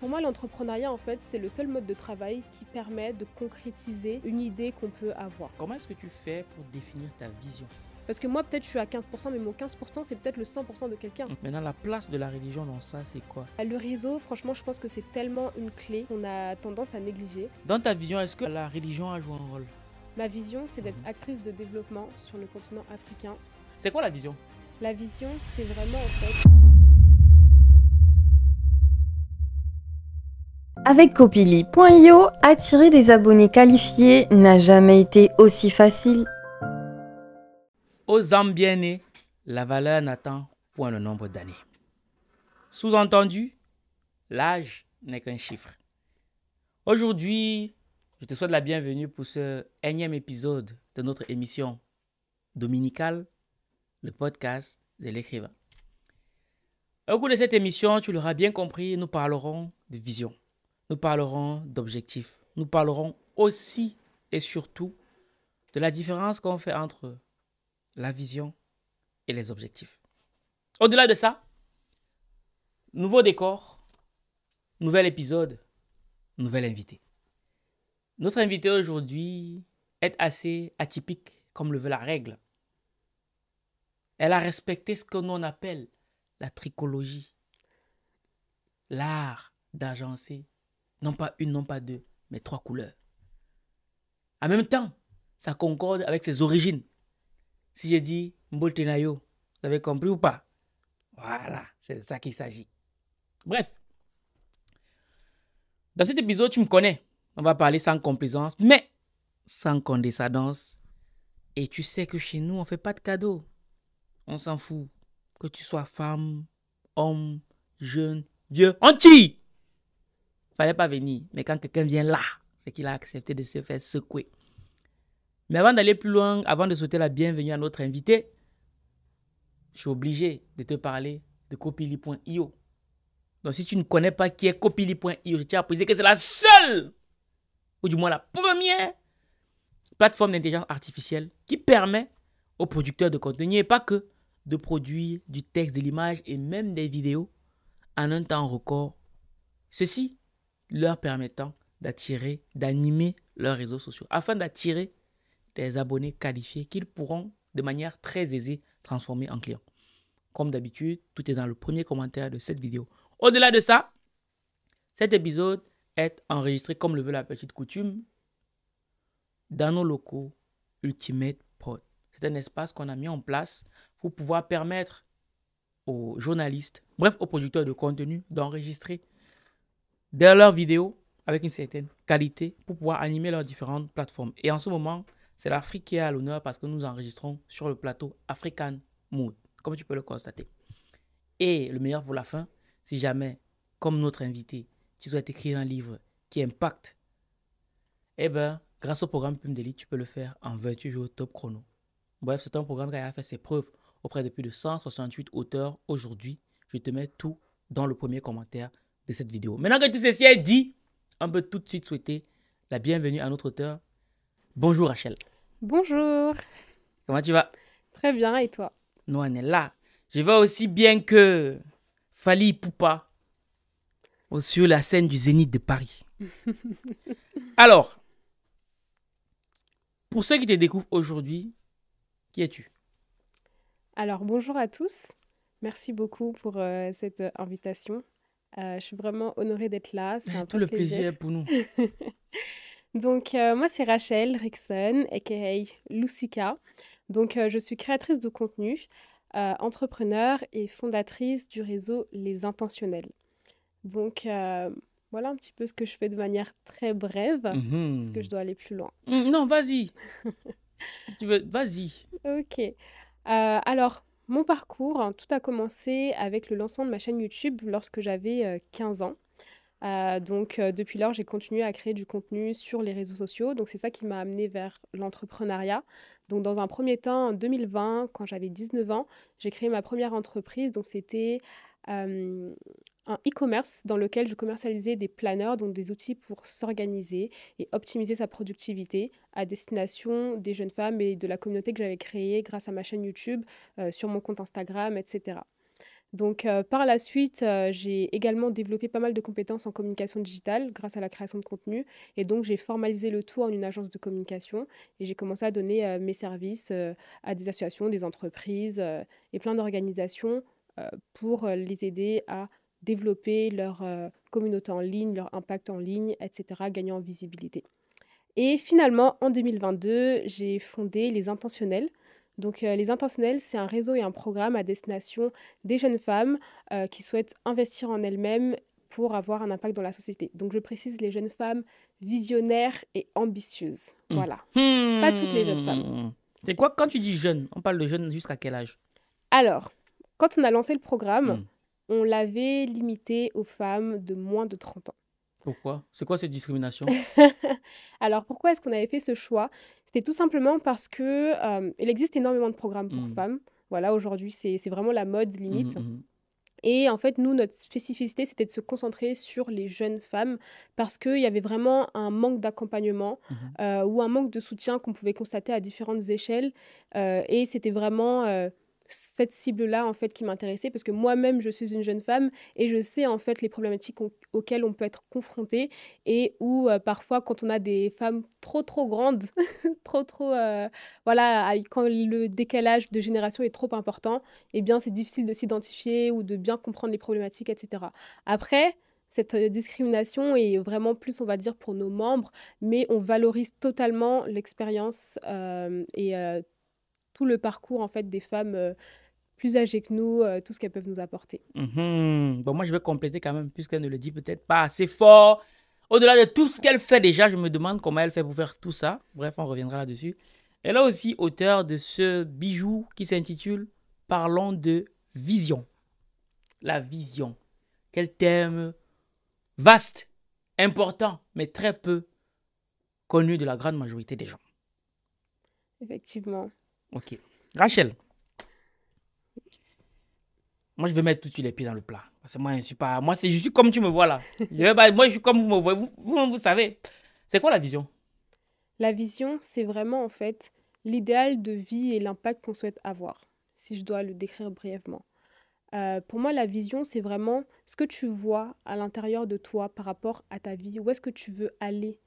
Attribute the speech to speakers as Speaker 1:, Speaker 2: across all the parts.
Speaker 1: Pour moi, l'entrepreneuriat, en fait, c'est le seul mode de travail qui permet de concrétiser une idée qu'on
Speaker 2: peut avoir. Comment est-ce que tu fais pour définir ta vision
Speaker 1: parce que moi, peut-être, je suis à 15%, mais mon 15%, c'est peut-être le 100% de quelqu'un.
Speaker 2: Maintenant, la place de la religion dans ça, c'est quoi
Speaker 1: bah, Le réseau, franchement, je pense que c'est tellement une clé qu'on a tendance à négliger.
Speaker 2: Dans ta vision, est-ce que la religion a joué un rôle
Speaker 1: Ma vision, c'est d'être mhm. actrice de développement sur le continent africain. C'est quoi la vision La vision, c'est vraiment, en fait... Avec Copili.io, attirer des abonnés qualifiés n'a jamais été aussi facile.
Speaker 2: Aux hommes bien-nés, la valeur n'attend point le nombre d'années. Sous-entendu, l'âge n'est qu'un chiffre. Aujourd'hui, je te souhaite la bienvenue pour ce énième épisode de notre émission dominicale, le podcast de l'écrivain. Au cours de cette émission, tu l'auras bien compris, nous parlerons de vision. Nous parlerons d'objectifs. Nous parlerons aussi et surtout de la différence qu'on fait entre la vision et les objectifs. Au-delà de ça, nouveau décor, nouvel épisode, nouvel invité. Notre invité aujourd'hui est assez atypique, comme le veut la règle. Elle a respecté ce que on appelle la tricologie, l'art d'agencer non pas une, non pas deux, mais trois couleurs. En même temps, ça concorde avec ses origines. Si j'ai dit Mboltenayo, vous avez compris ou pas Voilà, c'est de ça qu'il s'agit. Bref, dans cet épisode, tu me connais. On va parler sans complaisance, mais sans condescendance. Et tu sais que chez nous, on ne fait pas de cadeaux. On s'en fout. Que tu sois femme, homme, jeune, vieux, anti fallait pas venir. Mais quand quelqu'un vient là, c'est qu'il a accepté de se faire secouer. Mais avant d'aller plus loin, avant de souhaiter la bienvenue à notre invité, je suis obligé de te parler de copili.io. Donc si tu ne connais pas qui est copili.io, je tiens à préciser que c'est la seule, ou du moins la première, plateforme d'intelligence artificielle qui permet aux producteurs de contenu et pas que de produire du texte, de l'image et même des vidéos en un temps record. Ceci leur permettant d'attirer, d'animer leurs réseaux sociaux, afin d'attirer des abonnés qualifiés qu'ils pourront de manière très aisée transformer en clients. Comme d'habitude, tout est dans le premier commentaire de cette vidéo. Au-delà de ça, cet épisode est enregistré comme le veut la petite coutume dans nos locaux Ultimate Pod. C'est un espace qu'on a mis en place pour pouvoir permettre aux journalistes, bref aux producteurs de contenu, d'enregistrer dans leurs vidéos avec une certaine qualité pour pouvoir animer leurs différentes plateformes. Et en ce moment, c'est l'Afrique qui est à l'honneur parce que nous enregistrons sur le plateau African Mood, comme tu peux le constater. Et le meilleur pour la fin, si jamais, comme notre invité, tu souhaites écrire un livre qui impacte, eh bien, grâce au programme Pumdeli, tu peux le faire en 28 jours top chrono. Bref, c'est un programme qui a fait ses preuves auprès de plus de 168 auteurs aujourd'hui. Je te mets tout dans le premier commentaire de cette vidéo. Maintenant que tout ceci est dit, on peut tout de suite souhaiter la bienvenue à notre auteur. Bonjour Rachel.
Speaker 1: Bonjour. Comment tu vas Très bien, et toi
Speaker 2: Nous, est là. Je vais aussi bien que Fali Poupa sur la scène du Zénith de Paris. Alors, pour ceux qui te découvrent aujourd'hui, qui es-tu
Speaker 1: Alors, bonjour à tous. Merci beaucoup pour euh, cette invitation. Euh, je suis vraiment honorée d'être là. C'est un Tout le plaisir. pour nous. Donc, euh, moi, c'est Rachel Rickson, aka Lucika. Donc, euh, je suis créatrice de contenu, entrepreneur et fondatrice du réseau Les Intentionnels. Donc, voilà un petit peu ce que je fais de manière très brève, parce que mhm. je dois aller plus loin.
Speaker 2: Mm, non, vas-y.
Speaker 1: tu veux, vas-y. Ok. alors, mon parcours, hein, tout a commencé avec le lancement de ma chaîne YouTube lorsque j'avais 15 euh, ans. Euh, donc euh, depuis lors, j'ai continué à créer du contenu sur les réseaux sociaux. Donc c'est ça qui m'a amené vers l'entrepreneuriat. Donc dans un premier temps, en 2020, quand j'avais 19 ans, j'ai créé ma première entreprise. Donc c'était un e-commerce dans lequel je commercialisais des planners, donc des outils pour s'organiser et optimiser sa productivité à destination des jeunes femmes et de la communauté que j'avais créée grâce à ma chaîne YouTube, euh, sur mon compte Instagram, etc. Donc euh, par la suite, euh, j'ai également développé pas mal de compétences en communication digitale grâce à la création de contenu et donc j'ai formalisé le tout en une agence de communication et j'ai commencé à donner mes services à des associations, des entreprises et plein d'organisations pour les aider à développer leur euh, communauté en ligne, leur impact en ligne, etc., gagnant en visibilité. Et finalement, en 2022, j'ai fondé les Intentionnels. Donc euh, les Intentionnels, c'est un réseau et un programme à destination des jeunes femmes euh, qui souhaitent investir en elles-mêmes pour avoir un impact dans la société. Donc je précise les jeunes femmes visionnaires et ambitieuses. Mmh. Voilà.
Speaker 2: Mmh. Pas toutes les jeunes femmes. C'est quoi quand tu dis jeune On parle de jeune jusqu'à quel âge
Speaker 1: Alors, quand on a lancé le programme, mmh on l'avait limité aux femmes de moins de 30
Speaker 2: ans. Pourquoi C'est quoi cette discrimination
Speaker 1: Alors pourquoi est-ce qu'on avait fait ce choix C'était tout simplement parce que euh, il existe énormément de programmes pour mmh. femmes. Voilà, aujourd'hui c'est vraiment la mode limite. Mmh, mmh, et en fait, nous, notre spécificité, c'était de se concentrer sur les jeunes femmes parce qu'il y avait vraiment un manque d'accompagnement euh, ou un manque de soutien qu'on pouvait constater à différentes échelles. Euh, et c'était vraiment cette cible-là, en fait, qui m'intéressait, parce que moi-même, je suis une jeune femme et je sais, en fait, les problématiques auxquelles on peut être confronté et où, euh, parfois, quand on a des femmes trop, trop grandes, trop, trop, euh, voilà, quand le décalage de génération est trop important, eh bien, c'est difficile de s'identifier ou de bien comprendre les problématiques, etc. Après, cette euh, discrimination est vraiment plus, on va dire, pour nos membres, mais on valorise totalement l'expérience et tout le parcours en fait des femmes euh, plus âgées que nous, euh, tout ce qu'elles peuvent nous apporter.
Speaker 2: Mhm. Bon, moi, je vais compléter quand même, puisqu'elle ne le dit peut-être pas assez fort. Au-delà de tout ce qu'elle fait déjà, je me demande comment elle fait pour faire tout ça. Bref, on reviendra là-dessus. Elle est aussi auteur de ce bijou qui s'intitule Parlons de vision. La vision. Quel thème vaste, important, mais très peu connu de la grande majorité des gens.
Speaker 1: Effectivement.
Speaker 2: Ok. Rachel, moi je vais mettre tout de suite les pieds dans le plat. moi je suis pas. Moi je suis comme tu me vois là. Moi je suis comme vous me voyez. Vous, vous, savez. C'est quoi la vision
Speaker 1: La vision, c'est vraiment en fait l'idéal de vie et l'impact qu'on souhaite avoir, si je dois le décrire brièvement. Euh, pour moi, la vision, c'est vraiment ce que tu vois à l'intérieur de toi par rapport à ta vie. Où est-ce que tu veux aller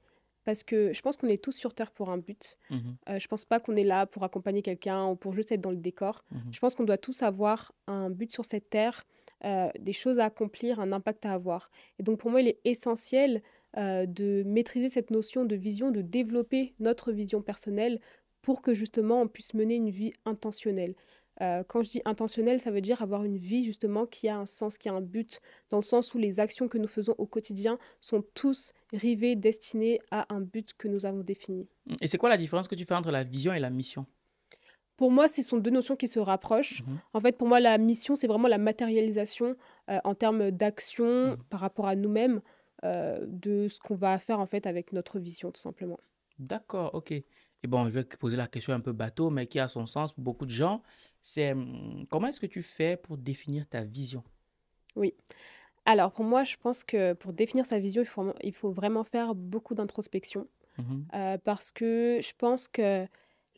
Speaker 1: parce que je pense qu'on est tous sur Terre pour un but. Je mhm. euh, ne je pense pas qu'on est là pour accompagner quelqu'un ou pour juste être dans le décor. Mhm. Je pense qu'on doit tous avoir un but sur cette Terre, euh, des choses à accomplir, un impact à avoir. Et donc pour moi, il est essentiel euh, de maîtriser cette notion de vision, de développer notre vision personnelle pour que justement on puisse mener une vie intentionnelle. Euh, quand je dis intentionnel, ça veut dire avoir une vie justement qui a un sens, qui a un but, dans le sens où les actions que nous faisons au quotidien sont tous rivées, destinées à un but que nous avons défini.
Speaker 2: Mm. Et c'est quoi la différence que tu fais entre la vision et la mission
Speaker 1: pour moi, ce sont deux notions qui se rapprochent. Mhm. En fait, pour moi, la mission, c'est vraiment la matérialisation euh, en termes d'action mm. par rapport à nous-mêmes euh, de ce qu'on va faire en fait avec notre vision, tout simplement.
Speaker 2: D'accord, ok et bon, je vais poser la question un peu bateau, mais qui a son sens pour beaucoup de gens, c'est hum, comment est-ce que tu fais pour définir ta vision
Speaker 1: Oui. Alors pour moi, je pense que pour définir sa vision, il faut, il faut vraiment faire beaucoup d'introspection. Mhm. Euh, parce que je pense que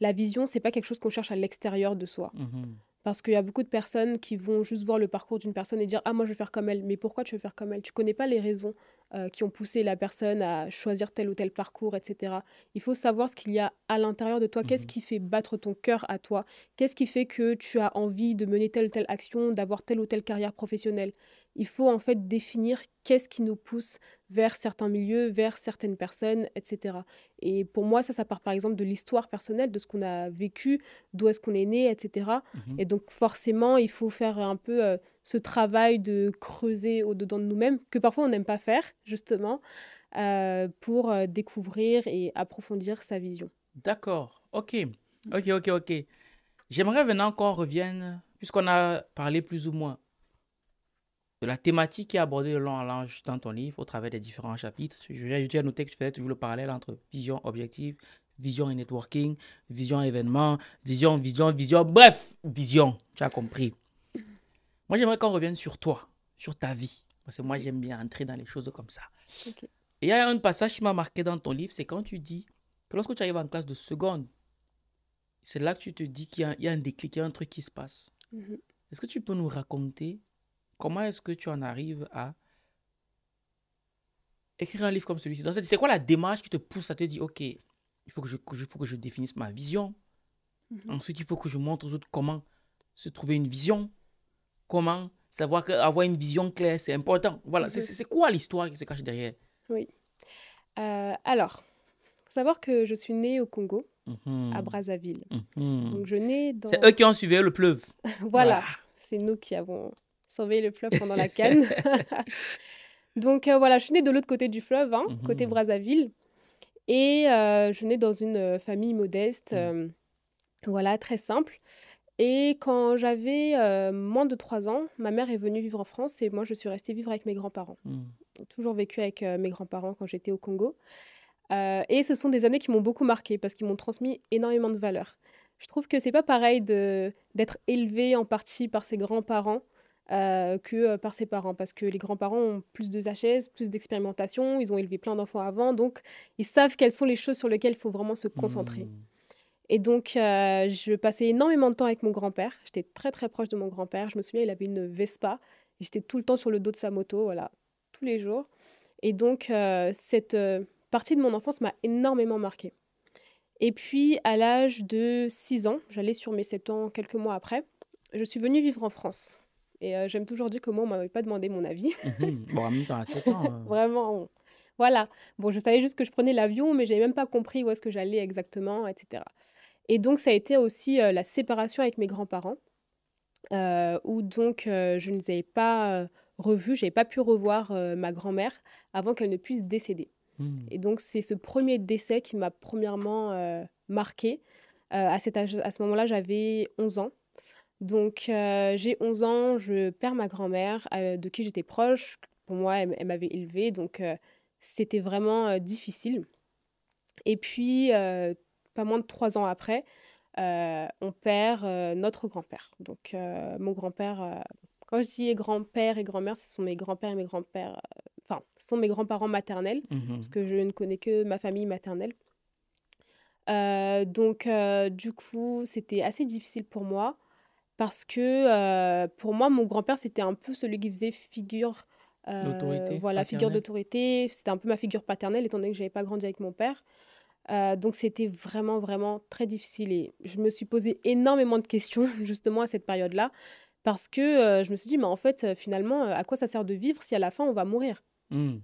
Speaker 1: la vision, c'est pas quelque chose qu'on cherche à l'extérieur de soi. Mhm. Parce qu'il y a beaucoup de personnes qui vont juste voir le parcours d'une personne et dire Ah, moi, je veux faire comme elle. Mais pourquoi tu veux faire comme elle Tu connais pas les raisons euh, qui ont poussé la personne à choisir tel ou tel parcours, etc. Il faut savoir ce qu'il y a à l'intérieur de toi. Mmh Qu'est-ce qui fait battre ton cœur à toi Qu'est-ce qui fait que tu as envie de mener telle ou telle action, d'avoir telle ou telle carrière professionnelle il faut en fait définir qu'est-ce qui nous pousse vers certains milieux, vers certaines personnes, etc. Et pour moi, ça, ça part par exemple de l'histoire personnelle, de ce qu'on a vécu, d'où est-ce qu'on est né, etc. Mhm. Et donc forcément, il faut faire un peu euh, ce travail de creuser au-dedans de nous-mêmes, que parfois on n'aime pas faire, justement, euh, pour euh, découvrir et approfondir sa vision.
Speaker 2: D'accord, ok, ok, ok, ok. J'aimerais maintenant qu'on revienne, puisqu'on a parlé plus ou moins de la thématique qui est abordée de long en large dans ton livre au travers des différents chapitres. Je tiens à noter que tu faisais toujours le parallèle entre vision objective, vision et networking, vision événement, vision, vision, vision, bref, vision, tu as compris. Moi, j'aimerais qu'on revienne sur toi, sur ta vie, parce que moi, j'aime bien entrer dans les choses comme ça. Et il y a un passage qui m'a marqué dans ton livre, c'est quand tu dis que lorsque tu arrives en classe de seconde, c'est là que tu te dis qu'il y, a un déclic, il y a un truc qui se passe. Mm-hmm. Est-ce que tu peux nous raconter Comment est-ce que tu en arrives à écrire un livre comme celui-ci C'est quoi la démarche qui te pousse à te dire, OK, il faut que je, faut que je définisse ma vision. Mhm. Ensuite, il faut que je montre aux autres comment se trouver une vision, comment savoir que avoir une vision claire, c'est important. Voilà, c'est mhm. quoi l'histoire qui se cache derrière
Speaker 1: Oui. Euh, alors, faut savoir que je suis née au Congo,
Speaker 2: à mhm. Brazzaville. Donc je nais dans. C'est eux qui ont suivi le pleuve. voilà.
Speaker 1: c'est nous qui avons Surveiller le fleuve pendant la canne. Donc euh, voilà, je suis née de l'autre côté du fleuve, hein, mhm. côté Brazzaville. Et je euh, je nais dans une euh, famille modeste, mhm. voilà, très simple. Et quand j'avais moins de 3 ans, ma mère est venue vivre en France et moi je suis restée vivre avec mes grands-parents. Mhm. toujours vécu avec mes grands-parents quand j'étais au Congo. et ce sont des années qui m'ont beaucoup marquée parce qu'ils m'ont transmis énormément de valeurs. Je trouve que c'est pas pareil d'être élevé en partie par ses grands-parents euh, que euh, par ses parents, parce que les grands-parents ont plus de sagesse, plus d'expérimentation, ils ont élevé plein d'enfants avant, donc ils savent quelles sont les choses sur lesquelles il faut vraiment se concentrer. Mmh. Et donc, euh, je passais énormément de temps avec mon grand-père. J'étais très, très proche de mon grand-père. Je me souviens, il avait une Vespa. J'étais tout le temps sur le dos de sa moto, voilà, tous les jours. Et donc, cette partie de mon enfance m'a énormément marquée. Et puis, à l'âge de 6 ans, j'allais sur mes 7 ans quelques mois après, je suis venue vivre en France. Et euh, j'aime toujours dire comment moi, on m'avait pas demandé mon avis.
Speaker 2: Mhm. bon, même temps, hein.
Speaker 1: Vraiment. Voilà. Bon, je savais juste que je prenais l'avion, mais n'avais même pas compris où est-ce que j'allais exactement, etc. Et donc, ça a été aussi euh, la séparation avec mes grands-parents, euh, où donc je ne les avais pas revus, je n'avais pas pu revoir ma grand-mère avant qu'elle ne puisse décéder. Hmm. Et donc, c'est ce premier décès qui m'a premièrement marqué. à, cet âge, à ce moment-là, j'avais 11 ans. Donc, euh, j'ai 11 ans, je perds ma grand-mère, euh, de qui j'étais proche. Pour moi, elle, m'avait élevée, donc euh, c'était vraiment difficile. Et puis, pas moins de trois ans après, on perd notre grand-père. Donc, mon grand-père, quand je dis grand-père et grand-mère, ce sont mes grands-pères et mes grands-pères, enfin, ce sont mes grands-parents maternels, mmh parce que je ne connais que ma famille maternelle. donc, du coup, c'était assez difficile pour moi. Parce que, euh, pour moi, mon grand-père, c'était un peu celui qui faisait figure, euh, voilà, figure d'autorité. C'était un peu ma figure paternelle, étant donné que n'avais pas grandi avec mon père. Euh, donc c'était vraiment, vraiment très difficile et je me suis posé énormément de questions, justement, à cette période-là. Parce que, je me suis dit: «Mais en fait, finalement, à quoi ça sert de vivre si à la fin on va mourir?» mmh.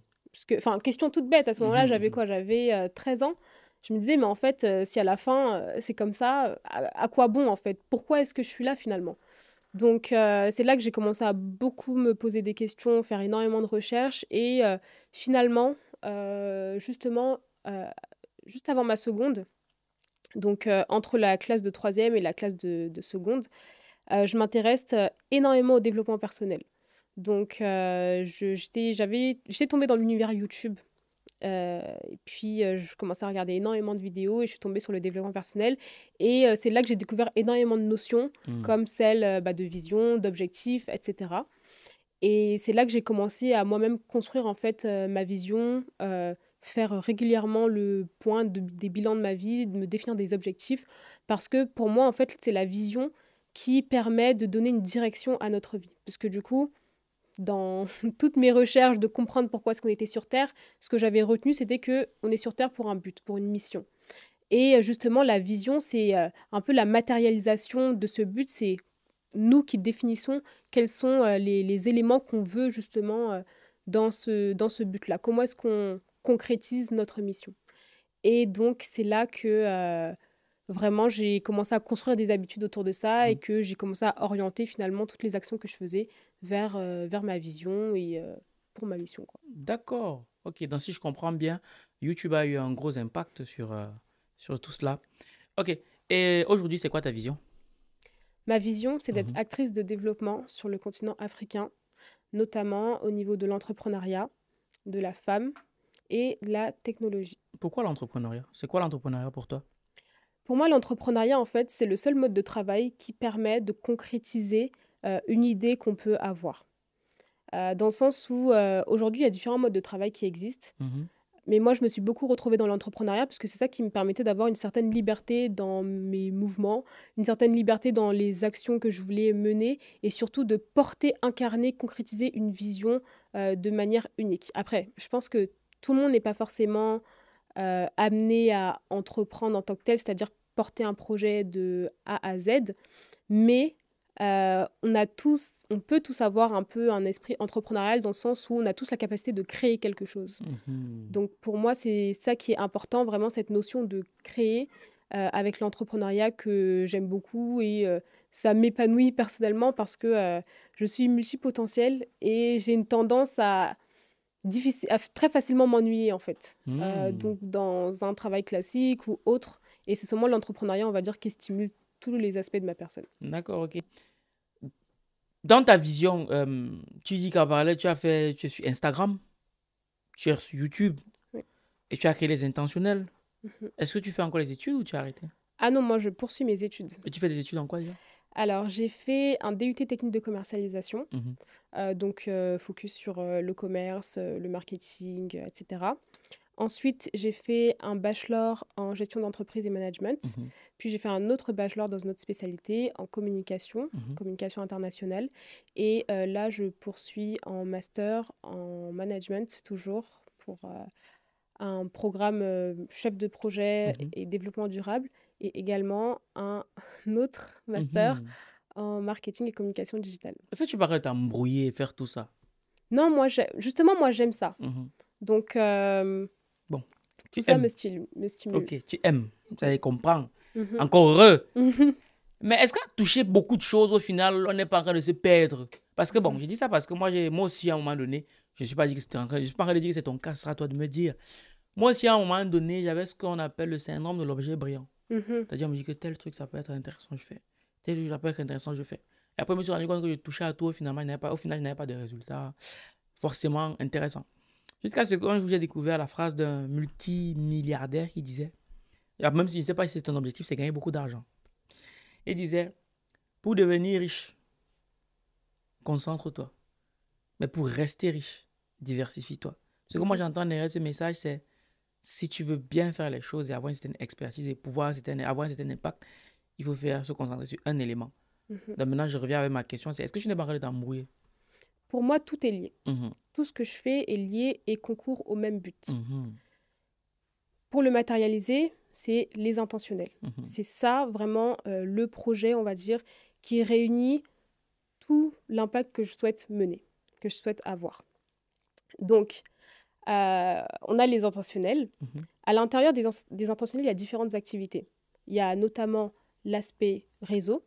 Speaker 1: enfin, question toute bête, à ce moment-là, mmh, j'avais mmh, quoi? J'avais, 13 ans je me disais, mais en fait, euh, si à la fin, euh, c'est comme ça, euh, à, quoi bon, en fait Pourquoi est-ce que je suis là, finalement Donc, c'est là que j'ai commencé à beaucoup me poser des questions, faire énormément de recherches. Et finalement, justement, juste avant ma seconde, donc entre la classe de troisième et la classe de, de seconde, je m'intéresse énormément au développement personnel. Donc, j'étais tombée dans l'univers YouTube euh, et puis, euh, je commençais à regarder énormément de vidéos et je suis tombée sur le développement personnel. Et euh, c'est là que j'ai découvert énormément de notions, hmm. comme celle bah, de vision, d'objectif, etc. Et c'est là que j'ai commencé à moi-même construire en fait ma vision, faire régulièrement le point des bilans de ma vie, de me définir des objectifs, parce que pour moi, en fait, c'est la vision qui permet de donner une direction à notre vie. Parce que du coup, dans toutes mes recherches de comprendre pourquoi est-ce qu'on était sur Terre, ce que j'avais retenu, c'était que on est sur Terre pour un but, pour une mission. Et euh, justement, la vision, c'est euh, un peu la matérialisation de ce but. C'est nous qui définissons quels sont euh, les, éléments qu'on veut justement dans ce, dans ce but-là. Comment est-ce qu'on concrétise notre mission Et donc, c'est là que vraiment j'ai commencé à construire des habitudes autour de ça et mm. que j'ai commencé à orienter finalement toutes les actions que je faisais vers, euh, vers ma vision et euh, pour ma mission.
Speaker 2: D'accord. Ok, donc si je comprends bien, YouTube a eu un gros impact sur, euh, sur tout cela. Ok, et aujourd'hui, c'est quoi ta vision
Speaker 1: Ma vision, c'est d'être mhm. actrice de développement sur le continent africain, notamment au niveau de l'entrepreneuriat, de la femme et de la technologie.
Speaker 2: Pourquoi l'entrepreneuriat C'est quoi l'entrepreneuriat pour toi
Speaker 1: pour moi, l'entrepreneuriat, en fait, c'est le seul mode de travail qui permet de concrétiser euh, une idée qu'on peut avoir. Euh, dans le sens où, euh, aujourd'hui, il y a différents modes de travail qui existent. Mhm. Mais moi, je me suis beaucoup retrouvée dans l'entrepreneuriat parce que c'est ça qui me permettait d'avoir une certaine liberté dans mes mouvements, une certaine liberté dans les actions que je voulais mener et surtout de porter, incarner, concrétiser une vision de manière unique. Après, je pense que tout le monde n'est pas forcément amené à entreprendre en tant que tel, c'est-à-dire porter un projet de A à Z, mais euh, on a tous, on peut tous avoir un peu un esprit entrepreneurial dans le sens où on a tous la capacité de créer quelque chose. Mhm. Donc pour moi, c'est ça qui est important, vraiment cette notion de créer euh, avec l'entrepreneuriat que j'aime beaucoup et euh, ça m'épanouit personnellement parce que je suis multipotentielle et j'ai une tendance à, difficile, à très facilement m'ennuyer en fait. Hmm. donc dans un travail classique ou autre, et c'est seulement l'entrepreneuriat, on va dire, qui stimule tous les aspects de ma personne.
Speaker 2: D'accord, ok. Dans ta vision, euh, tu dis qu'en parallèle, tu as fait, tu es sur Instagram, tu es sur YouTube, et tu as créé les intentionnels. Mhm. Est-ce que tu fais encore les études ou tu as arrêté
Speaker 1: Ah non, moi, je poursuis mes études. Et tu fais des études en quoi déjà alors, j'ai fait un DUT technique de commercialisation, mhm. euh, donc euh, focus sur le commerce, le marketing, etc. Ensuite, j'ai fait un bachelor en gestion d'entreprise et management. Mhm. Puis j'ai fait un autre bachelor dans une autre spécialité en communication, mhm. communication internationale. Et euh, là, je poursuis en master en management toujours pour euh, un programme euh, chef de projet mhm. et développement durable et également un autre master en marketing et communication digitale.
Speaker 2: Est-ce que tu parais t'embrouiller et faire tout ça
Speaker 1: Non, moi, justement, moi, j'aime ça. Donc... Bon.
Speaker 2: Tu Tout ça me, stimule. Ok, tu aimes. Ça allez Mm Encore heureux. Mais est-ce qu'à toucher beaucoup de choses, au final, on n'est pas en train de se perdre Parce que bon, je dis ça parce que moi, moi aussi, à un moment donné, je ne suis pas dit que en train, je de dire que c'est ton cas, ce sera à toi de me dire. Moi aussi, à un moment donné, j'avais ce qu'on appelle le syndrome de l'objet brillant. Mhm. C'est-à-dire, on me dit que tel truc, ça peut être intéressant, je fais. Tel truc, ça peut être intéressant, je fais. Et après, je me suis rendu compte que je touchais à tout, finalement, pas, au final, je n'avais pas de résultats forcément intéressant. Jusqu'à ce qu'un jour, j'ai découvert la phrase d'un multimilliardaire qui disait, même si je ne sais pas si c'est ton objectif, c'est gagner beaucoup d'argent. Il disait, pour devenir riche, concentre-toi. Mais pour rester riche, diversifie-toi. Ce que moi j'entends derrière ce message, c'est si tu veux bien faire les choses et avoir une certaine expertise et pouvoir avoir un certain impact, il faut faire se concentrer sur un élément. Mhm. Donc maintenant, je reviens avec ma question, c'est est-ce que tu n'es pas en train
Speaker 1: Pour moi, tout est lié. Mhm tout ce que je fais est lié et concourt au même but. Mhm. Pour le matérialiser, c'est les intentionnels. Mhm. C'est ça vraiment euh, le projet, on va dire, qui réunit tout l'impact que je souhaite mener, que je souhaite avoir. Donc, euh, on a les intentionnels. Mhm. À l'intérieur des, des intentionnels, il y a différentes activités. Il y a notamment l'aspect réseau,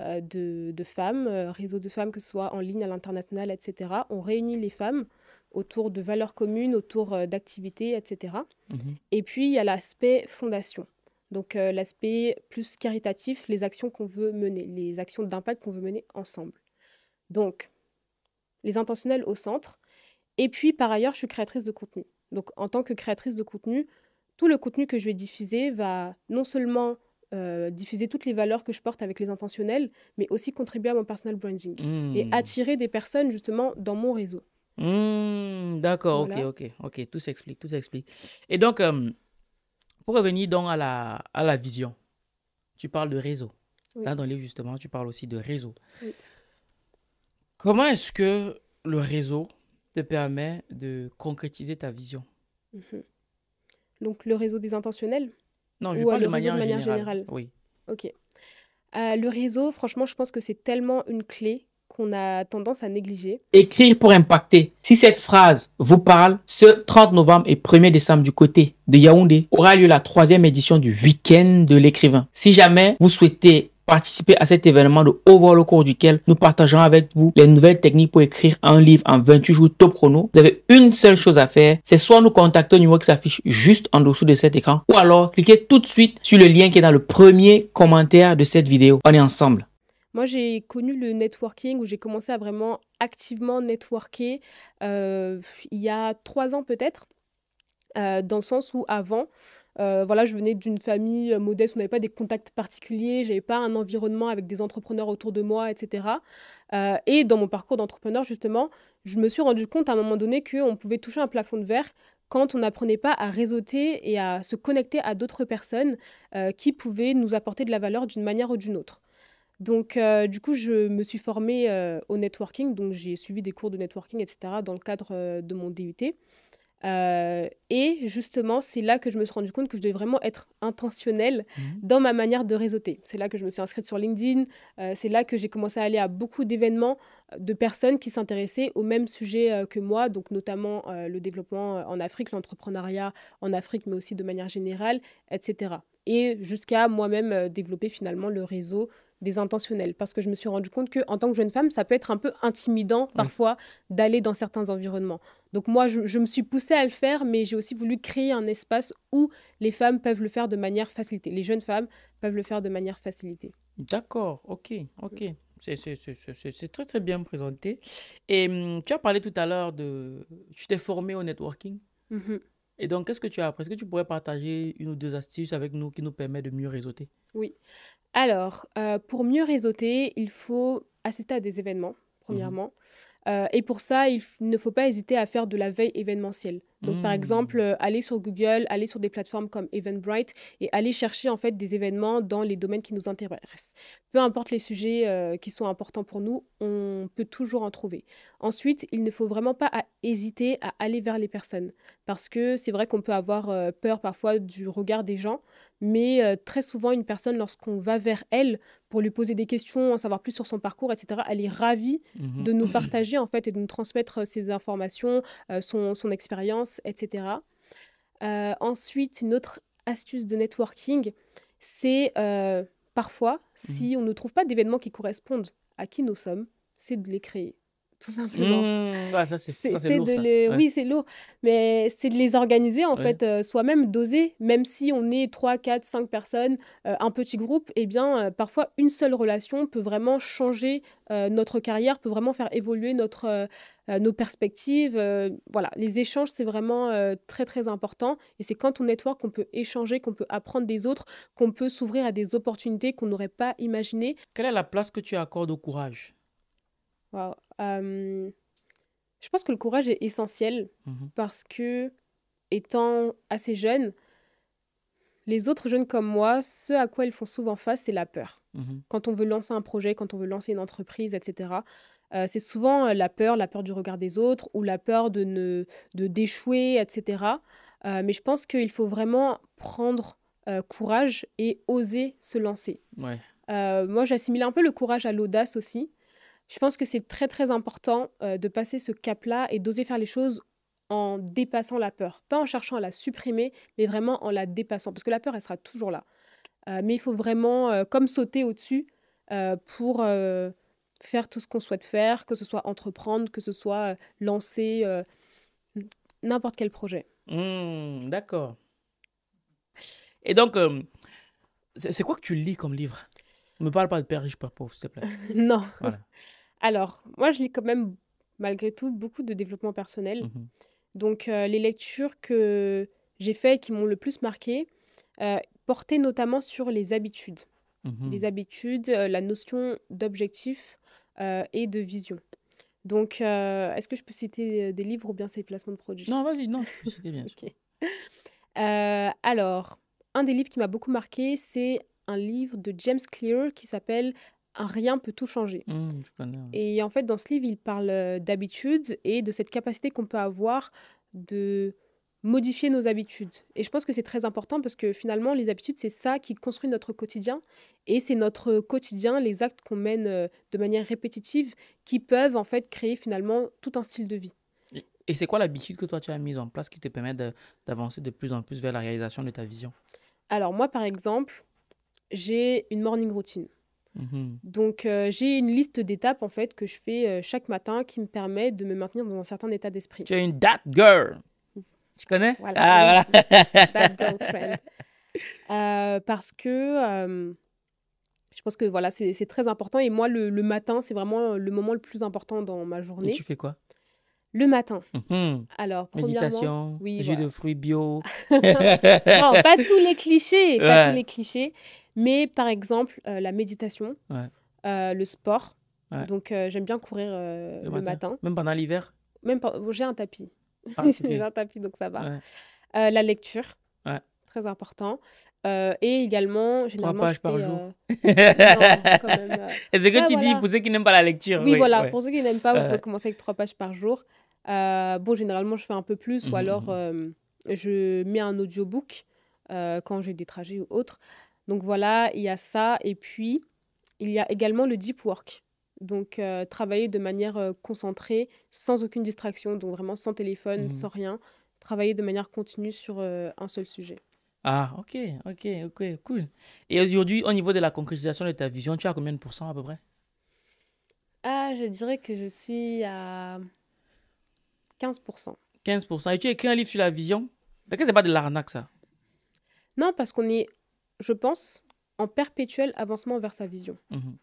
Speaker 1: euh, de, femmes, euh, réseau de femmes, que ce soit en ligne, à l'international, etc. On réunit les femmes autour de valeurs communes, autour euh, d'activités, etc. Mhm. Et puis, il y a l'aspect fondation. Donc, l'aspect plus caritatif, les actions qu'on veut mener, les actions d'impact qu'on veut mener ensemble. Donc, les intentionnels au centre. Et puis, par ailleurs, je suis créatrice de contenu. Donc, en tant que créatrice de contenu, tout le contenu que je vais diffuser va non seulement euh, diffuser toutes les valeurs que je porte avec les intentionnels, mais aussi contribuer à mon personal branding et hmm. attirer des personnes justement dans mon réseau.
Speaker 2: Hmm, d'accord, ok, ok, ok, tout s'explique, tout s'explique. Et donc, euh, pour revenir donc à la, à la vision, tu parles de réseau. Là, dans le justement, tu parles aussi de réseau. Comment est-ce que le réseau te permet de concrétiser ta vision
Speaker 1: mhm. Donc, le réseau des intentionnels non, je parle de manière, manière générale. Oui. Ok. Euh, le réseau, franchement, je pense que c'est tellement une clé qu'on a tendance à négliger.
Speaker 2: Écrire pour impacter. Si cette phrase vous parle, ce 30 novembre et 1er décembre du côté de Yaoundé aura lieu la troisième édition du week-end de l'écrivain. Si jamais vous souhaitez participer à cet événement de overall au cours duquel nous partageons avec vous les nouvelles techniques pour écrire un livre en 28 jours top chrono. Vous avez une seule chose à faire, c'est soit nous contacter au numéro qui s'affiche juste en dessous de cet écran ou alors cliquez tout de suite sur le lien qui est dans le premier commentaire de cette vidéo. On est ensemble.
Speaker 1: Moi, j'ai connu le networking où j'ai commencé à vraiment activement networker euh, il y a trois ans peut-être, euh, dans le sens où avant, euh, voilà, je venais d'une famille euh, modeste, on n'avait pas des contacts particuliers, j'avais pas un environnement avec des entrepreneurs autour de moi, etc. Euh, et dans mon parcours d'entrepreneur, justement, je me suis rendu compte à un moment donné qu'on pouvait toucher un plafond de verre quand on n'apprenait pas à réseauter et à se connecter à d'autres personnes qui pouvaient nous apporter de la valeur d'une manière ou d'une autre. Donc, du coup, je me suis formée au networking. Donc, j'ai suivi des cours de networking, etc., dans le cadre de mon DUT. Euh, et justement, c'est là que je me suis rendu compte que je devais vraiment être intentionnelle mhm. dans ma manière de réseauter. C'est là que je me suis inscrite sur LinkedIn, euh, c'est là que j'ai commencé à aller à beaucoup d'événements euh, de personnes qui s'intéressaient au même sujet que moi, donc notamment le développement en Afrique, l'entrepreneuriat en Afrique, mais aussi de manière générale, etc. Et jusqu'à moi-même développer finalement le réseau des intentionnels parce que je me suis rendu compte que en tant que jeune femme ça peut être un peu intimidant parfois d'aller dans certains environnements donc moi je, me suis poussée à le faire mais j'ai aussi voulu créer un espace où les femmes peuvent le faire de manière facilitée les jeunes femmes peuvent le faire de manière facilitée
Speaker 2: d'accord ok ok c'est très très bien présenté et hum, tu as parlé tout à l'heure de tu t'es formée au networking mm-hmm. Et donc, qu'est-ce que tu as appris Est-ce que tu pourrais partager une ou deux astuces avec nous qui nous permettent de mieux réseauter
Speaker 1: Oui. Alors, euh, pour mieux réseauter, il faut assister à des événements, premièrement, mhm. euh, et pour ça, il ne faut pas hésiter à faire de la veille événementielle. Donc, par mmh. exemple, euh, aller sur Google, aller sur des plateformes comme Eventbrite et aller chercher en fait des événements dans les domaines qui nous intéressent. Peu importe les sujets euh, qui sont importants pour nous, on peut toujours en trouver. Ensuite, il ne faut vraiment pas hésiter à aller vers les personnes parce que c'est vrai qu'on peut avoir euh, peur parfois du regard des gens, mais très souvent, une personne, lorsqu'on va vers elle pour lui poser des questions, en savoir plus sur son parcours, etc., elle est ravie mmh de nous partager en fait et de nous transmettre ses informations, son expérience etc. Euh, ensuite, une autre astuce de networking, c'est euh, parfois, mhm. si on ne trouve pas d'événements qui correspondent à qui nous sommes, c'est de les créer tout simplement. Mmh, ah, ça, c'est, Oui, c'est lourd. Mais c'est de les organiser, en fait, euh, soi-même, doser. Même si on est 3, 4, 5 personnes, euh, un petit groupe, eh bien, euh, parfois, une seule relation peut vraiment changer notre carrière, peut vraiment faire évoluer notre, nos perspectives. voilà, les échanges, c'est vraiment très, très important. Et c'est quand on network qu'on peut échanger, qu'on peut apprendre des autres, qu'on peut s'ouvrir à des opportunités qu'on n'aurait pas imaginées.
Speaker 2: Quelle est la place que tu accordes au courage
Speaker 1: euh, je pense que le courage est essentiel mhm. parce que, étant assez jeune, les autres jeunes comme moi, ce à quoi ils font souvent face, c'est la peur. Mhm. Quand on veut lancer un projet, quand on veut lancer une entreprise, etc., euh, c'est souvent euh, la peur, la peur du regard des autres ou la peur de ne d'échouer, etc. mais je pense qu'il faut vraiment prendre courage et oser se lancer. moi, j'assimile un peu le courage à l'audace aussi. Je pense que c'est très très important euh, de passer ce cap-là et d'oser faire les choses en dépassant la peur. Pas en cherchant à la supprimer, mais vraiment en la dépassant. Parce que la peur, elle sera toujours là. Euh, mais il faut vraiment euh, comme sauter au-dessus pour faire tout ce qu'on souhaite faire, que ce soit entreprendre, que ce soit lancer n'importe quel projet.
Speaker 2: Mmh, d'accord. Et donc, c'est quoi que tu lis comme livre on me parle pas de père riche, père pauvre, s'il te plaît. non.
Speaker 1: Alors, moi, je lis quand même, malgré tout, beaucoup de développement personnel. Mmh Donc, euh, les lectures que j'ai faites qui m'ont le plus marqué euh, portaient notamment sur les habitudes. Mmh les habitudes, euh, la notion d'objectif et de vision. Donc, est-ce que je peux citer des livres ou bien ces placements de produits Non, vas-y, non, je peux citer bien. alors, un des livres qui m'a beaucoup marqué, c'est un livre de James Clear qui s'appelle un rien peut tout changer.
Speaker 2: Hmm,
Speaker 1: et en fait, dans ce livre, il parle euh, d'habitudes et de cette capacité qu'on peut avoir de modifier nos habitudes. Et je pense que c'est très important parce que finalement, les habitudes, c'est ça qui construit notre quotidien. Et c'est notre quotidien, les actes qu'on mène euh, de manière répétitive, qui peuvent en fait créer finalement tout un style de vie.
Speaker 2: Et, c'est quoi l'habitude que toi, tu as mise en place qui te permet d'avancer de plus en plus vers la réalisation de ta vision
Speaker 1: Alors moi, par exemple, j'ai une morning routine. Mhm. Donc euh, j'ai une liste d'étapes en fait que je fais euh, chaque matin qui me permet de me maintenir dans un certain état d'esprit. Tu es une
Speaker 2: that girl. Tu connais
Speaker 1: Voilà. Ah, euh, parce que je pense que voilà c'est très important et moi le, matin c'est vraiment le moment le plus important dans ma journée. Et tu fais quoi le matin.
Speaker 2: Mhm. Alors, Méditation, oui, jus de fruits bio. non, pas tous
Speaker 1: les clichés, pas tous les clichés. Mais par exemple, euh, la méditation, euh, le sport. Donc euh, j'aime bien courir le, matin. Même pendant l'hiver Même oh, J'ai un tapis. Ah, j'ai un tapis, donc ça va. la lecture. Très important. et également, généralement. Trois pages par jour. c'est ce que tu dis pour ceux qui n'aiment pas la lecture. Oui, voilà. Pour ceux qui n'aiment pas, on peut commencer avec trois pages par jour. bon, généralement, je fais un peu plus, ou mhm, alors mhm. je mets un audiobook quand j'ai des trajets ou autre. Donc voilà, il y a ça. Et puis, il y a également le deep work. Donc euh, travailler de manière euh, concentrée, sans aucune distraction, donc vraiment sans téléphone, mmh sans rien. Travailler de manière continue sur euh, un seul sujet.
Speaker 2: Ah, ok, ok, ok, cool. Et aujourd'hui, au niveau de la concrétisation de ta vision, tu as combien de pourcents à peu près
Speaker 1: Ah, je dirais que je suis à 15%.
Speaker 2: 15%. Et tu as écrit un livre sur la vision mais ce que c'est pas de l'arnaque, ça
Speaker 1: Non, parce qu'on est je pense, en perpétuel avancement vers sa vision.
Speaker 2: Mhm.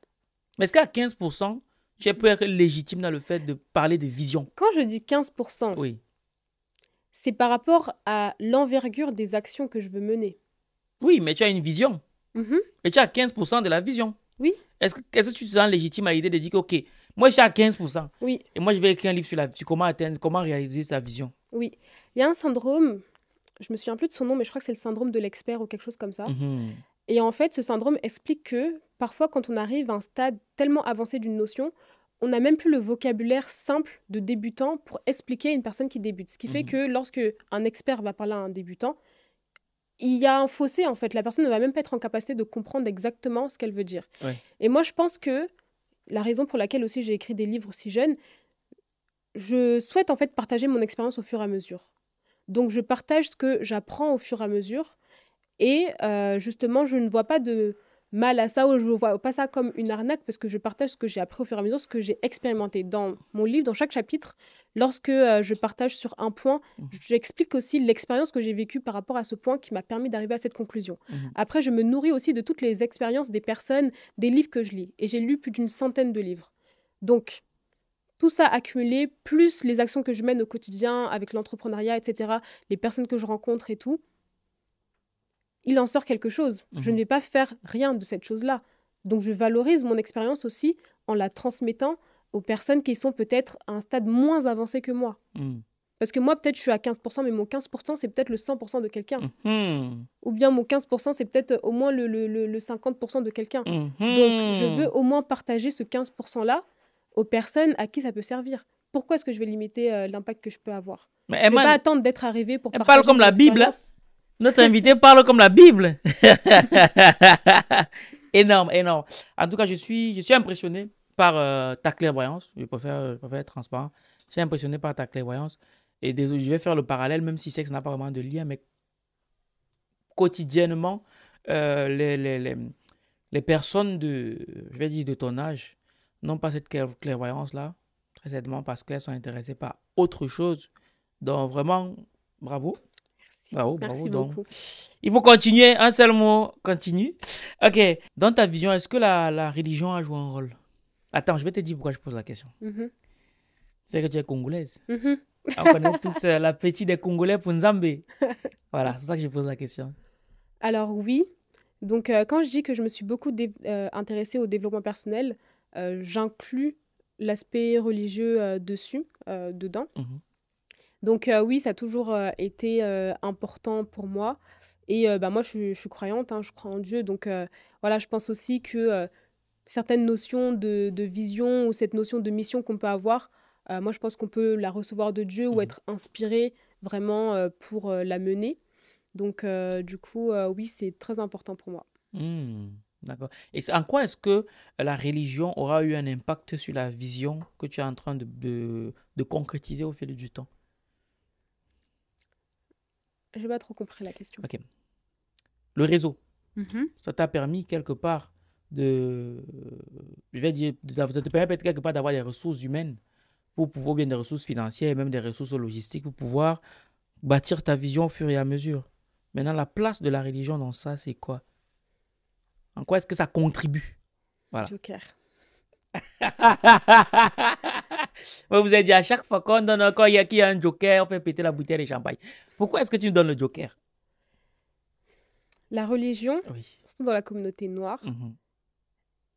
Speaker 2: Mais est-ce qu'à 15%, tu peux être légitime dans le fait de parler de vision
Speaker 1: Quand je dis 15%, oui. c'est par rapport à l'envergure des actions que je veux mener.
Speaker 2: Oui, mais tu as une vision. Mmh. Et tu as 15% de la vision. Oui. Est-ce que, tu te sens légitime à l'idée de dire OK, moi je suis à 15%. Oui. Et moi je vais écrire un livre sur, comment atteindre, comment réaliser sa vision.
Speaker 1: Oui. Il y a un syndrome je me souviens plus de son nom, mais je crois que c'est le syndrome de l'expert ou quelque chose comme ça. Mhm. Et en fait, ce syndrome explique que parfois, quand on arrive à un stade tellement avancé d'une notion, on n'a même plus le vocabulaire simple de débutant pour expliquer à une personne qui débute. Ce qui fait mhm. que lorsque un expert va parler à un débutant, il y a un fossé en fait. La personne ne va même pas être en capacité de comprendre exactement ce qu'elle veut dire. Et moi, je pense que la raison pour laquelle aussi j'ai écrit des livres si jeunes, je souhaite en fait partager mon expérience au fur et à mesure. Donc je partage ce que j'apprends au fur et à mesure. Et euh, justement, je ne vois pas de mal à ça ou je ne vois pas ça comme une arnaque parce que je partage ce que j'ai appris au fur et à mesure, ce que j'ai expérimenté. Dans mon livre, dans chaque chapitre, lorsque euh, je partage sur un point, mmh. j'explique aussi l'expérience que j'ai vécue par rapport à ce point qui m'a permis d'arriver à cette conclusion. Mmh. Après, je me nourris aussi de toutes les expériences des personnes, des livres que je lis. Et j'ai lu plus d'une centaine de livres. Donc, tout ça accumulé, plus les actions que je mène au quotidien avec l'entrepreneuriat, etc., les personnes que je rencontre et tout, il en sort quelque chose. Je mhm. ne vais pas faire rien de cette chose-là. Donc je valorise mon expérience aussi en la transmettant aux personnes qui sont peut-être à un stade moins avancé que moi. Mhm. Parce que moi, peut-être, je suis à 15%, mais mon 15%, c'est peut-être le 100% de quelqu'un.
Speaker 2: Mhm.
Speaker 1: Ou bien mon 15%, c'est peut-être au moins le 50% de quelqu'un. Donc, je veux au moins partager ce 15%-là aux personnes à qui ça peut servir. Pourquoi est-ce que je vais limiter euh, l'impact que je peux avoir Mais Je ne vais pas attendre d'être arrivé pour parler. Hein. parle comme la Bible.
Speaker 2: Notre invité parle comme la Bible. énorme, énorme. En tout cas, je suis, je suis impressionné par euh, ta clairvoyance. Je préfère, euh, je être transparent. Je suis impressionné par ta clairvoyance. Et désolé, je vais faire le parallèle, même si sexe n'a pas vraiment de lien, mais quotidiennement, les, les, personnes de, je de ton âge, non pas cette clairvoyance-là, très certainement parce qu'elles sont intéressées par autre chose. Donc, vraiment, bravo. Merci. Bravo, bravo. il faut continuer, un seul mot, continue. Ok, dans ta vision, est-ce que la, la, religion a joué un rôle Attends, je vais te dire pourquoi je pose la question. Mm-hmm. C'est que tu es congolaise. On mm-hmm. connaît tous euh, l'appétit des Congolais pour Nzambé. Voilà, c'est ça que je pose la question.
Speaker 1: Alors oui, donc euh, quand je dis que je me suis beaucoup euh, intéressée au développement personnel, euh, j'inclus l'aspect religieux euh, dessus, euh, dedans. Mhm. Donc oui, ça a toujours été important pour moi. Et bah, moi, je suis, croyante, hein, je crois en Dieu. Donc voilà, je pense aussi que certaines notions de, de, vision ou cette notion de mission qu'on peut avoir, moi, je pense qu'on peut la recevoir de Dieu ou mhm. être inspiré vraiment pour la mener. Donc du coup, oui, c'est très important pour moi.
Speaker 2: Mmh. D'accord. Et en quoi est-ce que la religion aura eu un impact sur la vision que tu es en train de, de, concrétiser au fil du temps
Speaker 1: Je n'ai pas trop compris la question. Ok.
Speaker 2: Le réseau, mm-hmm. ça t'a permis quelque part de. Je vais dire, quelque part d'avoir des ressources humaines pour pouvoir, bien des ressources financières et même des ressources logistiques pour pouvoir bâtir ta vision au fur et à mesure. Maintenant, la place de la religion dans ça, c'est quoi en quoi est-ce que ça contribue voilà. Joker. Moi, vous avez dit à chaque fois qu'on donne encore, il y a qui a un joker, on fait péter la bouteille de champagne. Pourquoi est-ce que tu donnes le joker
Speaker 1: La religion, surtout dans la communauté noire, mm-hmm.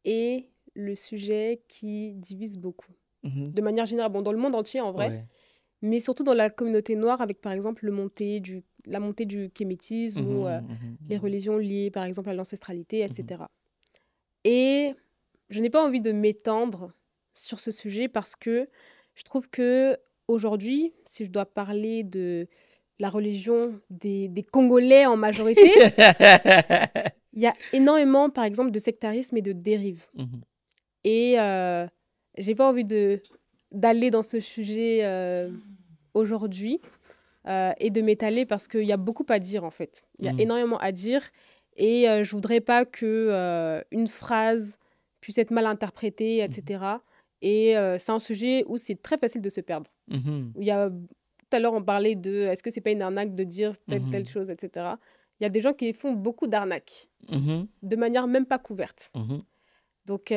Speaker 1: est le sujet qui divise beaucoup. Mm-hmm. De manière générale, bon, dans le monde entier en vrai, mais surtout dans la communauté noire, avec par exemple le montée du, la montée du kémétisme ou mmh, euh, mmh, mmh, les religions liées par exemple à l'ancestralité, etc. Et je n'ai pas envie de m'étendre sur ce sujet parce que je trouve que aujourd'hui, si je dois parler de la religion des, Congolais en majorité, il y a énormément, par exemple, de sectarisme et de dérive. Et euh, j'ai pas envie de d'aller dans ce sujet euh, aujourd'hui euh, et de m'étaler parce qu'il y a beaucoup à dire en fait. Il y a hmm. énormément à dire et euh, je voudrais pas que une phrase puisse être mal interprétée, etc. Et hmm. c'est un sujet où c'est très facile de se perdre. Hmm. Il y a tout à l'heure on parlait de est-ce que c'est pas une arnaque de dire telle telle chose, etc. Il y a des gens qui font beaucoup d'arnaques
Speaker 3: de
Speaker 1: manière même pas couverte. Donc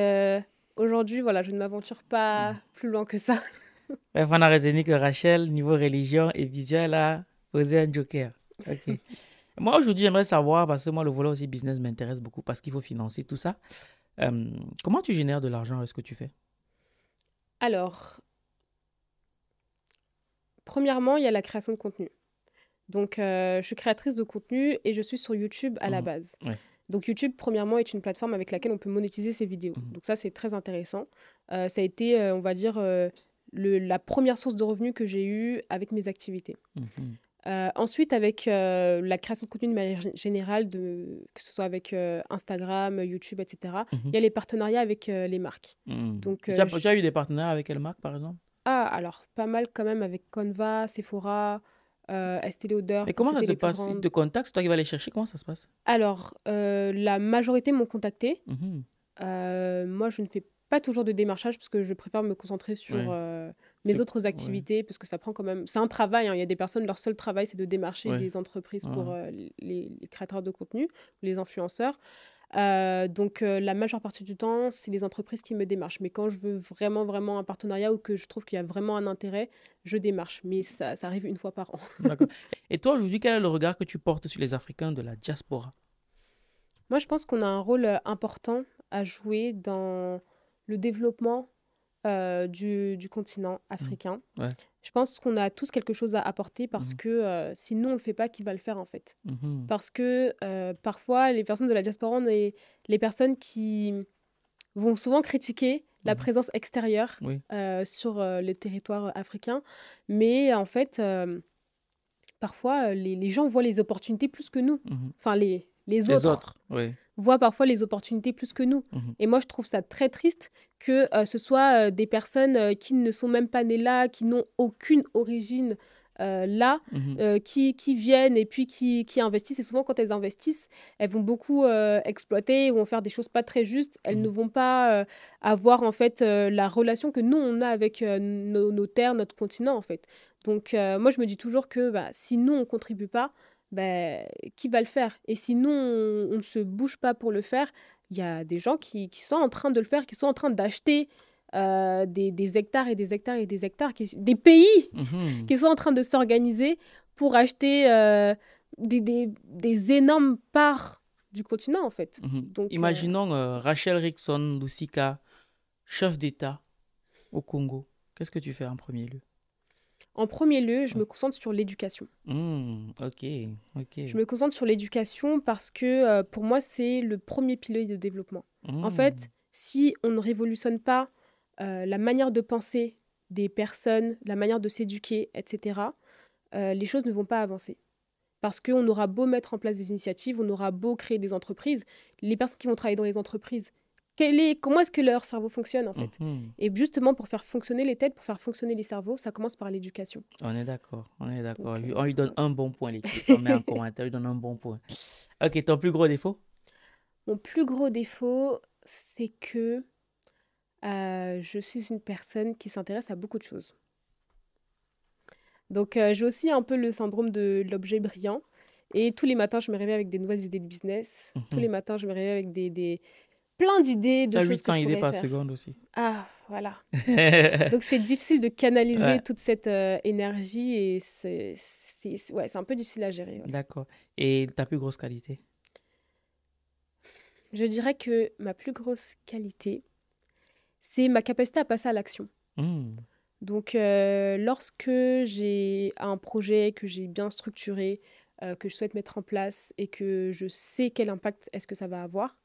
Speaker 1: aujourd'hui, voilà, je ne m'aventure pas mm. plus loin que ça.
Speaker 2: Bref, on a retenu que Rachel, niveau religion et visuel, a posé un joker. moi, aujourd'hui, j'aimerais savoir, parce que moi, le volet aussi business m'intéresse beaucoup, parce qu'il faut financer tout ça. Euh, comment tu génères de l'argent est ce que tu fais
Speaker 1: Alors, premièrement, il y a la création de contenu. Donc, euh, je suis créatrice de contenu et je suis sur YouTube à la mhm. base. Ouais. Donc YouTube, premièrement, est une plateforme avec laquelle on peut monétiser ses vidéos. Mhm. Donc ça, c'est très intéressant. Euh, ça a été, euh, on va dire, euh, la première source de revenus que j'ai eue avec mes activités. Mhm. ensuite, avec la création de contenu de manière générale, que ce soit avec Instagram, YouTube, etc., mhm. il y a les partenariats avec les marques. Donc, tu
Speaker 2: as, eu des partenariats avec quelle marque, par exemple
Speaker 1: ah, alors, pas mal quand même avec Canva, Sephora, euh, Estée Lauder. Et comment ça se passe Ils te
Speaker 2: C'est toi qui vas les chercher Comment ça se passe
Speaker 1: Alors, euh, la majorité m'ont contacté. Mhm. Euh, moi, je ne fais pas toujours de démarchage parce que je préfère me concentrer sur euh, mes autres activités parce que ça prend quand même. C'est un travail. Hein. Il y a des personnes, leur seul travail, c'est de démarcher des entreprises pour les, les, créateurs de contenu, les influenceurs. Euh, donc euh, la majeure partie du temps, c'est les entreprises qui me démarchent. Mais quand je veux vraiment, vraiment un partenariat ou que je trouve qu'il y a vraiment un intérêt, je démarche. Mais ça, arrive une fois par an.
Speaker 2: Et toi, je dis quel est le regard que tu portes sur les Africains de la diaspora
Speaker 1: Moi, je pense qu'on a un rôle euh, important à jouer dans le développement euh, du, continent africain. Mmh. Je pense qu'on a tous quelque chose à apporter parce mmh. que euh, si sinon on ne le fait pas, qui va le faire en fait mmh. Parce que euh, parfois les personnes de la diaspora, on est les personnes qui vont souvent critiquer la présence extérieure sur les territoires africains. Mais en fait, parfois les, les, gens voient les opportunités plus que nous. Enfin, les, les autres, voient parfois les opportunités plus que nous. Mhm. Et moi, je trouve ça très triste que euh, ce soit euh, des personnes euh, qui ne sont même pas nées là, qui n'ont aucune origine là, mhm. qui, viennent et puis qui, investissent. Et souvent, quand elles investissent, elles vont beaucoup exploiter ou vont faire des choses pas très justes. Elles mhm. ne vont pas avoir en fait la relation que nous on a avec nos, terres, notre continent en fait. Donc moi, je me dis toujours que bah, si nous on contribue pas, ben, qui va le faire Et sinon, on ne se bouge pas pour le faire. Il y a des gens qui, sont en train de le faire, qui sont en train d'acheter euh, des, hectares et des hectares et des hectares, des pays mmh qui sont en train de s'organiser pour acheter euh, des, énormes parts du continent, en fait. Mmh euh, Imaginons
Speaker 2: Rachel Rickson Lucika, chef d'État au Congo. Qu'est-ce que tu fais en premier lieu
Speaker 1: en premier lieu, je me ah. concentre sur l'éducation.
Speaker 2: Mmh, ok, ok. Je me
Speaker 1: concentre sur l'éducation parce que euh, pour moi, c'est le premier pilier de développement.
Speaker 3: En mmh. fait,
Speaker 1: si on ne révolutionne pas euh, la manière de penser des personnes, la manière de s'éduquer, etc., euh, les choses ne vont pas avancer. Parce qu'on aura beau mettre en place des initiatives, on aura beau créer des entreprises, les personnes qui vont travailler dans les entreprises, comment est-ce que leur cerveau fonctionne en fait. Mhm. Et justement, pour faire fonctionner les têtes, pour faire fonctionner les cerveaux, ça commence par l'éducation.
Speaker 2: On est d'accord, on est d'accord. Euh, on lui donne un bon point, l'équipe. On met un commentaire, on lui donne un bon point. Ok, ton plus gros défaut
Speaker 1: Mon plus gros défaut, c'est que euh, je suis une personne qui s'intéresse à beaucoup de choses. Donc euh, j'ai aussi un peu le syndrome de l'objet brillant. Et tous les matins, je me réveille avec des nouvelles idées de business. Mhm. Tous les matins, je me réveille avec des, plein d'idées. de as ah, choses 800 idées par seconde aussi. Ah, voilà. Donc, c'est difficile de canaliser toute cette euh, énergie et c'est ouais, un peu difficile à gérer.
Speaker 2: D'accord. Et ta plus grosse qualité
Speaker 1: Je dirais que ma plus grosse qualité, c'est ma capacité à passer à l'action. Mmh. Donc, euh, lorsque j'ai un projet que j'ai bien structuré, euh, que je souhaite mettre en place et que je sais quel impact est-ce que ça va avoir,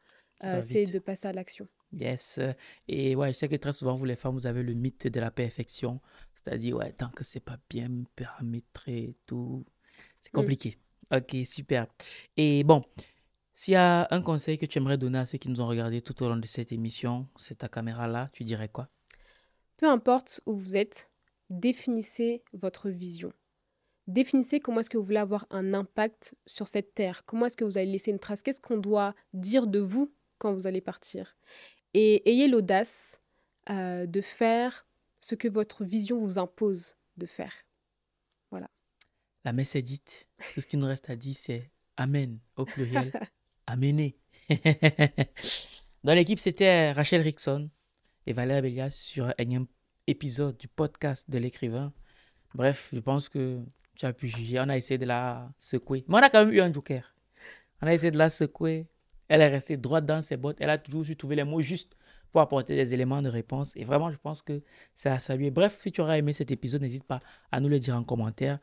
Speaker 1: euh, bah, c'est de passer à l'action.
Speaker 2: Yes. Et ouais, je sais que très souvent, vous les femmes, vous avez le mythe de la perfection. C'est-à-dire, ouais, tant que c'est pas bien paramétré tout, c'est mm. compliqué. Ok, super. Et bon, s'il y a un conseil que tu aimerais donner à ceux qui nous ont regardés tout au long de cette émission, c'est ta caméra-là, tu dirais quoi
Speaker 1: Peu importe où vous êtes, définissez votre vision. Définissez comment est-ce que vous voulez avoir un impact sur cette terre. Comment est-ce que vous allez laisser une trace Qu'est-ce qu'on doit dire de vous quand vous allez partir. Et ayez l'audace euh, de faire ce que votre vision vous impose de faire. Voilà.
Speaker 2: La messe est dite. Tout ce qui nous reste à dire, c'est Amen au pluriel. Amené. Dans l'équipe, c'était Rachel Rickson et Valérie Bellias sur un épisode du podcast de l'écrivain. Bref, je pense que tu as pu juger. On a essayé de la secouer. Mais on a quand même eu un joker. On a essayé de la secouer. Elle est restée droite dans ses bottes. Elle a toujours su trouver les mots justes pour apporter des éléments de réponse. Et vraiment, je pense que c'est à saluer. Bref, si tu auras aimé cet épisode, n'hésite pas à nous le dire en commentaire.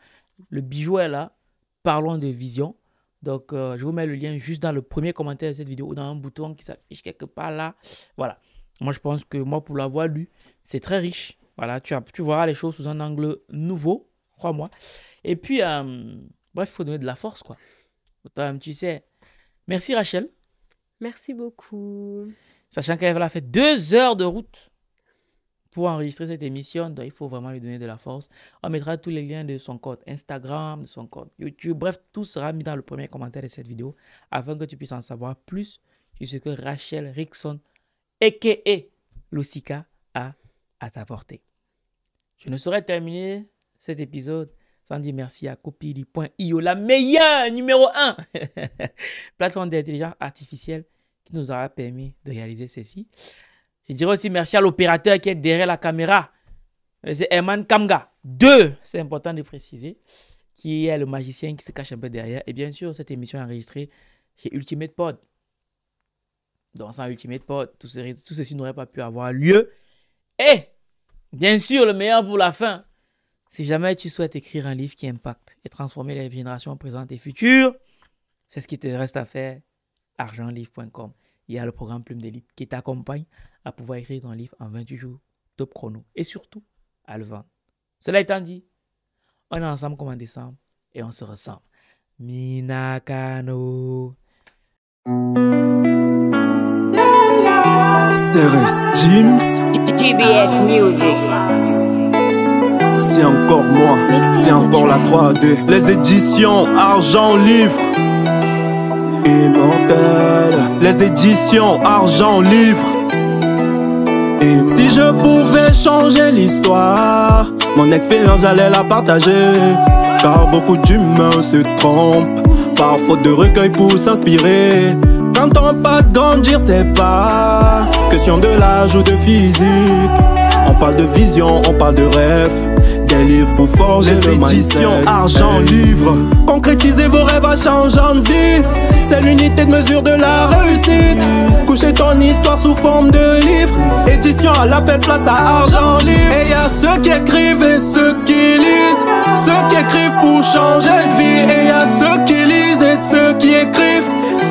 Speaker 2: Le bijou est là. Parlons de vision. Donc, euh, je vous mets le lien juste dans le premier commentaire de cette vidéo ou dans un bouton qui s'affiche quelque part là. Voilà. Moi, je pense que moi, pour l'avoir lu, c'est très riche. Voilà, tu, as, tu verras les choses sous un angle nouveau, crois-moi. Et puis, euh, bref, il faut donner de la force, quoi. tu sais. Merci, Rachel. Merci beaucoup. Sachant qu'elle a fait deux heures de route pour enregistrer cette émission, donc il faut vraiment lui donner de la force. On mettra tous les liens de son compte Instagram, de son compte YouTube, bref, tout sera mis dans le premier commentaire de cette vidéo afin que tu puisses en savoir plus sur ce que Rachel Rickson, a.k.a. Lucica, a à t'apporter. Je ne saurais terminer cet épisode sans dire merci à Copili.io, la meilleure numéro 1 plateforme d'intelligence artificielle qui nous aura permis de réaliser ceci. Je dirais aussi merci à l'opérateur qui est derrière la caméra. Euh, c'est Herman Kamga. Deux, c'est important de préciser, qui est le magicien qui se cache un peu derrière. Et bien sûr, cette émission est enregistrée chez Ultimate Pod. Donc, sans Ultimate Pod, tout, tout ceci n'aurait pas pu avoir lieu. Et, bien sûr, le meilleur pour la fin. Si jamais tu souhaites écrire un livre qui impacte et transformer les générations présentes et futures, c'est ce qui te reste à faire argentlivre.com. Il y a le programme Plume d'élite qui t'accompagne à pouvoir écrire ton livre en 28 jours, top chrono, et surtout à le vendre. Cela étant dit, on est ensemble comme en décembre et on se ressemble. Minakano.
Speaker 3: CRS James. GBS Music c'est encore moi, c'est encore la 3D. Les éditions Argent Livre. Les éditions Argent Livre. Et Si je pouvais changer l'histoire, mon expérience j'allais la partager. Car beaucoup d'humains se trompent, par faute de recueil pour s'inspirer. Quand on pas de grandir, c'est pas question de l'âge ou de physique. On parle de vision, on parle de rêve livre pour forger argent, livre. Concrétisez vos rêves à changeant de vie. C'est l'unité de mesure de la réussite. Couchez ton histoire sous forme de livre. Édition à la peine, place à argent livre. Et y ceux qui écrivent et ceux qui lisent. Ceux qui écrivent pour changer de vie. Et y ceux qui lisent et ceux qui écrivent.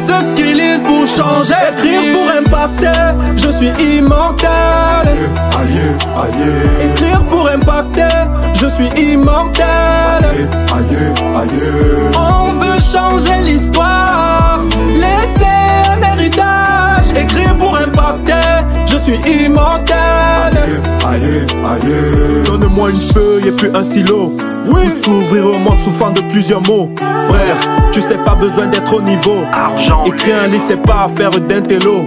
Speaker 3: Ceux qui lisent pour changer de vie. Écrire pour impacter. Je suis immortel. Aïe, aïe je suis immortel. On veut changer l'histoire, laisser un héritage, écrire pour impacter, je suis immortel. Donne-moi une feuille et puis un stylo. Oui. S'ouvrir au monde souffrant de plusieurs mots. Frère, tu sais pas besoin d'être au niveau. Argent. Écrire un livre, c'est pas affaire d'intello.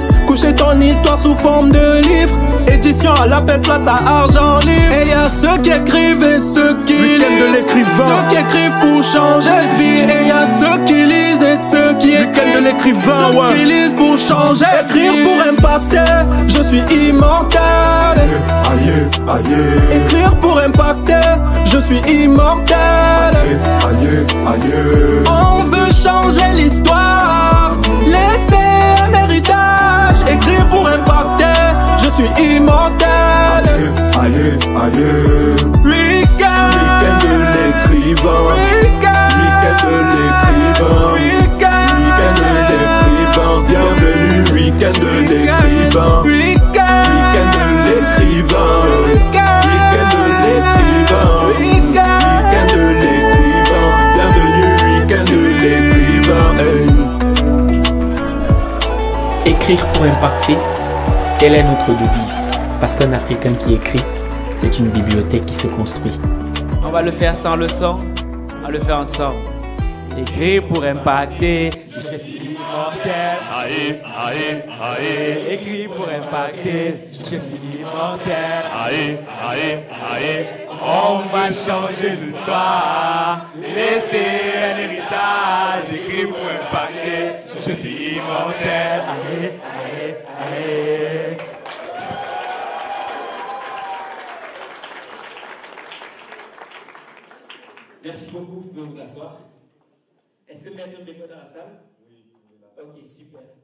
Speaker 3: coucher ton histoire sous forme de livre. Édition à la peine place à argent libre. Et y a ceux qui écrivent et ceux qui lisent. de l'écrivain. Ceux qui écrivent pour changer de vie. Et y ceux qui lisent et ceux qui écrivent. de l'écrivain, Ceux qui lisent pour changer. Écrire pour impacter. Je suis immortel. Aïe, aïe. Écrire pour impacter. Je suis immortel. Aïe, aïe, aïe. On veut changer l'histoire. pour impacter. Je suis immortel. Aïe, aïe, aïe.
Speaker 2: pour impacter, telle est notre devise. Parce qu'un Africain qui écrit, c'est une bibliothèque qui se construit. On va le faire sans le son, on le faire ensemble. écrit pour impacter, je suis
Speaker 3: immortel. Aïe, aïe, Écrire pour impacter, je suis immortel. Aïe, aïe, aïe. On va changer l'histoire, laisser un héritage. Écrire pour impacter, je suis Merci beaucoup. Vous pouvez vous asseoir?
Speaker 2: Est-ce que vous mettez est dans la salle? Oui. Ok, super.